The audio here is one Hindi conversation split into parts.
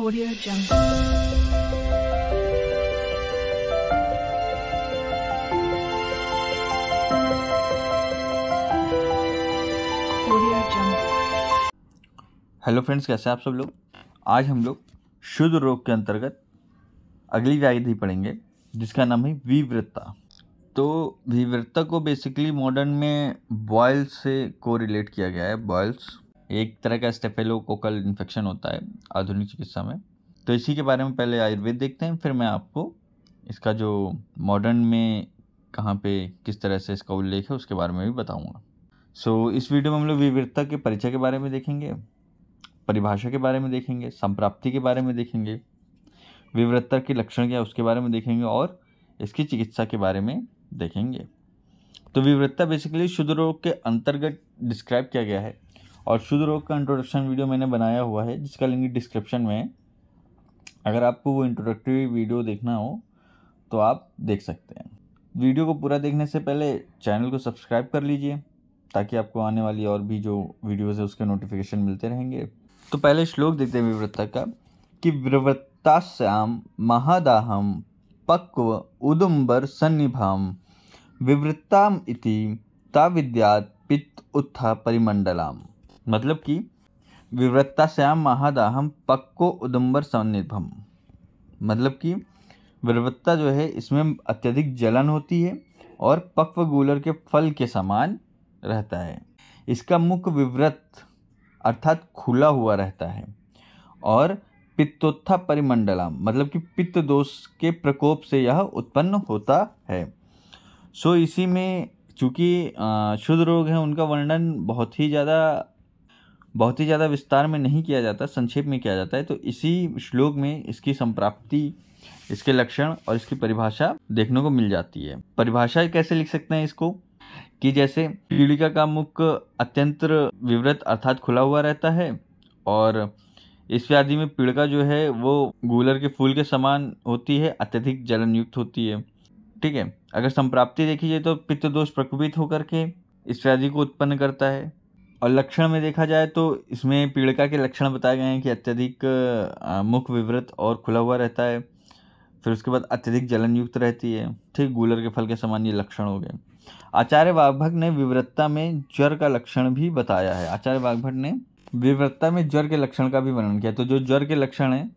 Audio Jungle. हेलो फ्रेंड्स कैसे हैं आप सब लोग आज हम लोग शुद्ध रोग के अंतर्गत अगली व्याधि पढ़ेंगे जिसका नाम है विवृत्ता तो विवृत्ता को बेसिकली मॉडर्न में बॉयल्स से कोरिलेट किया गया है बॉयल्स एक तरह का स्टेफेलोकोकल इन्फेक्शन होता है आधुनिक चिकित्सा में तो इसी के बारे में पहले आयुर्वेद देखते हैं फिर मैं आपको इसका जो मॉडर्न में कहाँ पे किस तरह से इसका उल्लेख है उसके बारे में भी बताऊँगा सो so, इस वीडियो में हम लोग विविधता के परिचय के बारे में देखेंगे परिभाषा के बारे में देखेंगे संप्राप्ति के बारे में देखेंगे विवृत्ता के लक्षण क्या उसके बारे में देखेंगे और इसकी चिकित्सा के बारे में देखेंगे तो विवृत्ता बेसिकली शुद्ध रोग के अंतर्गत डिस्क्राइब किया गया है और शुद्ध रोग का इंट्रोडक्शन वीडियो मैंने बनाया हुआ है जिसका लिंक डिस्क्रिप्शन में है अगर आपको वो इंट्रोडक्टरी वीडियो देखना हो तो आप देख सकते हैं वीडियो को पूरा देखने से पहले चैनल को सब्सक्राइब कर लीजिए ताकि आपको आने वाली और भी जो वीडियोज़ है उसके नोटिफिकेशन मिलते रहेंगे तो पहले श्लोक देखते हैं विवृत्ता का कि श्याम महादाहम पक्व उदुम्बर सन्निभाम विवृत्ताम इति ताविद्यात पित्त उत्था परिमंडलाम मतलब कि श्याम महादाहम पक्को उदम्बर सन्निभम मतलब कि विवृत्ता जो है इसमें अत्यधिक जलन होती है और पक्व गूलर के फल के समान रहता है इसका मुख विव्रत अर्थात खुला हुआ रहता है और पित्तोत्था परिमंडलम मतलब कि पित्त दोष के प्रकोप से यह उत्पन्न होता है सो इसी में चूँकि शुद्ध रोग हैं उनका वर्णन बहुत ही ज़्यादा बहुत ही ज़्यादा विस्तार में नहीं किया जाता संक्षेप में किया जाता है तो इसी श्लोक में इसकी संप्राप्ति इसके लक्षण और इसकी परिभाषा देखने को मिल जाती है परिभाषा कैसे लिख सकते हैं इसको कि जैसे पीड़िका का मुख अत्यंत विवृत अर्थात खुला हुआ रहता है और इस व्याधि में पीड़िका जो है वो गूलर के फूल के समान होती है अत्यधिक जलन युक्त होती है ठीक है अगर संप्राप्ति देखी जाए तो पित्त दोष प्रकोपित होकर के इस व्याधि को उत्पन्न करता है और लक्षण में देखा जाए तो इसमें पीड़िका के लक्षण बताए गए हैं कि अत्यधिक मुख विवृत और खुला हुआ रहता है फिर उसके बाद अत्यधिक जलनयुक्त रहती है ठीक गूलर के फल के सामान्य लक्षण हो गए आचार्य वाघभट ने विवृत्ता में ज्वर का लक्षण भी बताया है आचार्य वाघभट ने विवृत्ता में ज्वर के लक्षण का भी वर्णन किया तो जो ज्वर के लक्षण हैं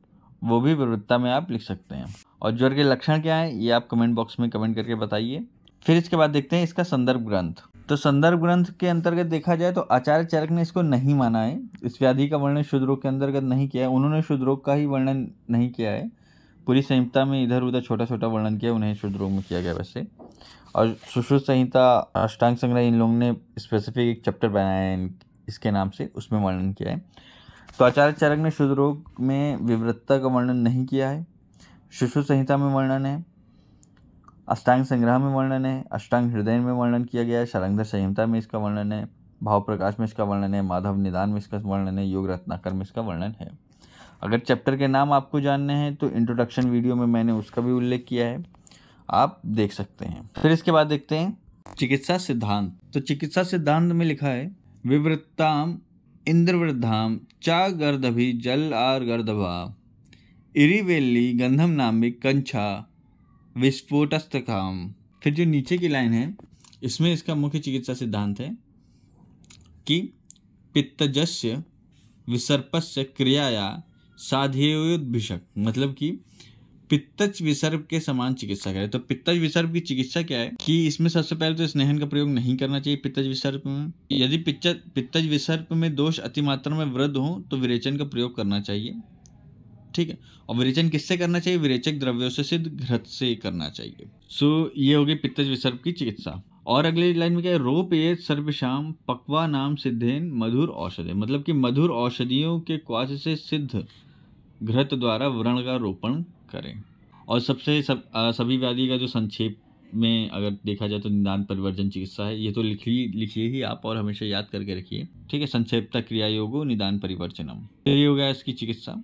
वो भी विवृतता में आप लिख सकते हैं और ज्वर के लक्षण क्या हैं ये आप कमेंट बॉक्स में कमेंट करके बताइए फिर इसके बाद देखते हैं इसका संदर्भ ग्रंथ तो संदर्भ ग्रंथ के अंतर्गत देखा जाए तो आचार्य चरक ने इसको नहीं माना है इस व्याधि का वर्णन शुद्ध रोग के अंतर्गत नहीं किया है उन्होंने शुद्ध रोग का ही वर्णन नहीं किया है पूरी संहिता में इधर उधर छोटा छोटा वर्णन किया उन्हें शुद्ध रोग में किया गया वैसे और सुश्रुत संहिता अष्टांग संग्रह इन लोगों ने स्पेसिफिक एक चैप्टर बनाया है इसके नाम से उसमें वर्णन किया है तो आचार्य चरक ने शुद्ध रोग में विवृतता का वर्णन नहीं किया है सुश्रुत संहिता में वर्णन है अष्टांग संग्रह में वर्णन है अष्टांग हृदय में वर्णन किया गया है शरंगधर संहिता में इसका वर्णन है भाव प्रकाश में इसका वर्णन है माधव निदान में इसका वर्णन है योग रत्नाकर में इसका वर्णन है अगर चैप्टर के नाम आपको जानने हैं तो इंट्रोडक्शन वीडियो में मैंने उसका भी उल्लेख किया है आप देख सकते हैं फिर इसके बाद देखते हैं चिकित्सा सिद्धांत तो चिकित्सा सिद्धांत में लिखा है विवृत्ताम इंद्रवृद्धाम चा गर्दभी जल आर गर्दभा इरीवेली गंधम नामिक कंछा काम फिर जो नीचे की लाइन है इसमें इसका मुख्य चिकित्सा सिद्धांत है कि पित्तजस्य विसर्पस्य या साधेयोद्भिषक मतलब कि पित्तज विसर्प के समान चिकित्सा करें तो पित्तज विसर्प की चिकित्सा क्या है कि इसमें सबसे पहले तो स्नेहन का प्रयोग नहीं करना चाहिए पित्तज विसर्प में यदि पित्तज विसर्प में दोष अतिमात्रा में वृद्ध हो तो विरेचन का प्रयोग करना चाहिए ठीक है और विरेचन किससे करना चाहिए विरेचक द्रव्यों से सिद्ध घृत से करना चाहिए सो so, ये गई पित्त विसर्ग की चिकित्सा और अगले लाइन में क्या है रोप ये सर्वश्याम पकवा नाम सिद्धेन मधुर औषधे मतलब कि मधुर औषधियों के क्वास से सिद्ध घृत द्वारा व्रण का रोपण करें और सबसे सब सभी व्याधि का जो संक्षेप में अगर देखा जाए तो निदान परिवर्जन चिकित्सा है ये तो लिखिए लिखिए ही आप और हमेशा याद करके रखिए ठीक है संक्षेपता क्रिया योगो निदान परिवर्जनम तो यही हो गया इसकी चिकित्सा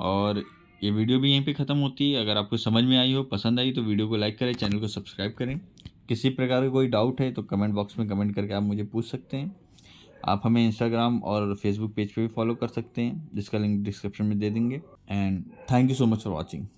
और ये वीडियो भी यहीं पे ख़त्म होती है अगर आपको समझ में आई हो पसंद आई तो वीडियो को लाइक करें चैनल को सब्सक्राइब करें किसी प्रकार का कोई डाउट है तो कमेंट बॉक्स में कमेंट करके आप मुझे पूछ सकते हैं आप हमें इंस्टाग्राम और फेसबुक पेज पे भी फॉलो कर सकते हैं जिसका लिंक डिस्क्रिप्शन में दे देंगे and thank you so much for watching